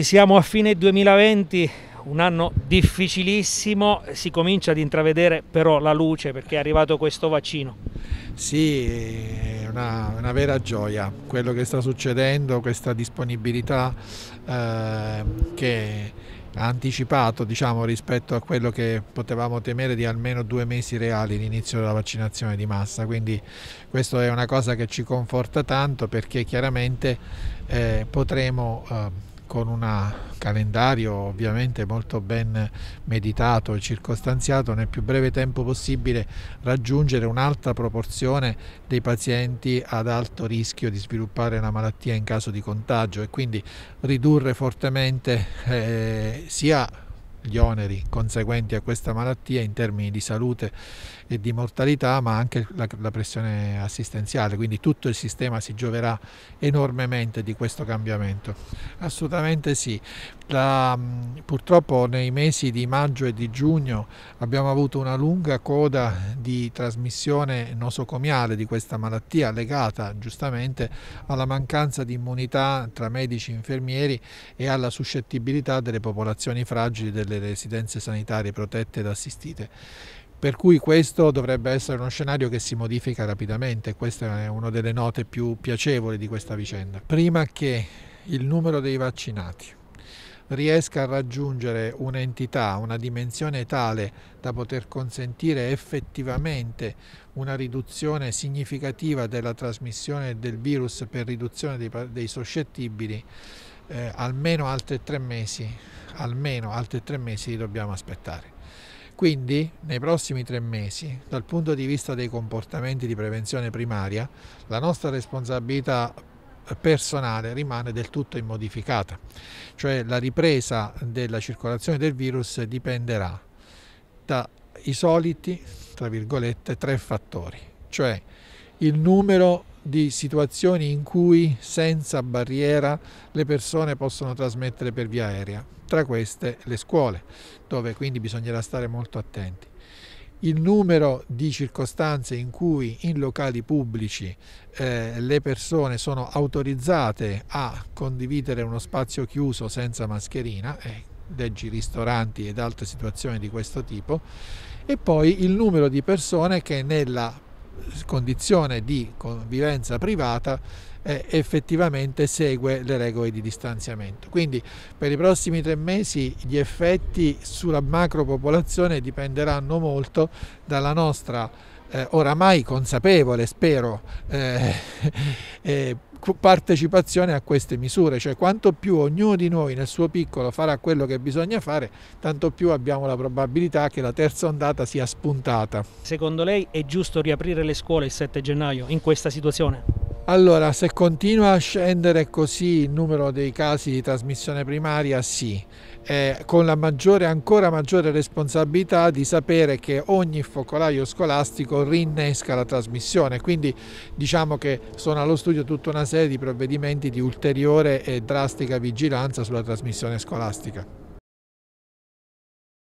Siamo a fine 2020, un anno difficilissimo, si comincia ad intravedere però la luce perché è arrivato questo vaccino. Sì, è una, una vera gioia quello che sta succedendo, questa disponibilità eh, che ha anticipato diciamo, rispetto a quello che potevamo temere di almeno due mesi reali l'inizio della vaccinazione di massa. Quindi questa è una cosa che ci conforta tanto perché chiaramente eh, potremo eh, con un calendario ovviamente molto ben meditato e circostanziato, nel più breve tempo possibile raggiungere un'alta proporzione dei pazienti ad alto rischio di sviluppare una malattia in caso di contagio e quindi ridurre fortemente eh, sia gli oneri conseguenti a questa malattia in termini di salute e di mortalità, ma anche la, la pressione assistenziale, quindi tutto il sistema si gioverà enormemente di questo cambiamento. Assolutamente sì, la, mm, purtroppo nei mesi di maggio e di giugno abbiamo avuto una lunga coda di trasmissione nosocomiale di questa malattia legata giustamente alla mancanza di immunità tra medici e infermieri e alla suscettibilità delle popolazioni fragili delle residenze sanitarie protette ed assistite. Per cui questo dovrebbe essere uno scenario che si modifica rapidamente, questa è una delle note più piacevoli di questa vicenda. Prima che il numero dei vaccinati riesca a raggiungere un'entità, una dimensione tale da poter consentire effettivamente una riduzione significativa della trasmissione del virus per riduzione dei, dei soscettibili, eh, almeno, altri tre mesi, almeno altri tre mesi li dobbiamo aspettare. Quindi nei prossimi tre mesi, dal punto di vista dei comportamenti di prevenzione primaria, la nostra responsabilità personale rimane del tutto immodificata, cioè la ripresa della circolazione del virus dipenderà dai soliti, tra virgolette, tre fattori, cioè il numero di situazioni in cui senza barriera le persone possono trasmettere per via aerea, tra queste le scuole, dove quindi bisognerà stare molto attenti il numero di circostanze in cui in locali pubblici eh, le persone sono autorizzate a condividere uno spazio chiuso senza mascherina, eh, leggi ristoranti ed altre situazioni di questo tipo, e poi il numero di persone che nella condizione di convivenza privata eh, effettivamente segue le regole di distanziamento. Quindi per i prossimi tre mesi gli effetti sulla macropopolazione dipenderanno molto dalla nostra eh, oramai consapevole, spero, eh, eh, partecipazione a queste misure, cioè quanto più ognuno di noi nel suo piccolo farà quello che bisogna fare, tanto più abbiamo la probabilità che la terza ondata sia spuntata. Secondo lei è giusto riaprire le scuole il 7 gennaio in questa situazione? Allora, se continua a scendere così il numero dei casi di trasmissione primaria, sì, eh, con la maggiore, ancora maggiore responsabilità di sapere che ogni focolaio scolastico rinnesca la trasmissione. Quindi diciamo che sono allo studio tutta una serie di provvedimenti di ulteriore e drastica vigilanza sulla trasmissione scolastica.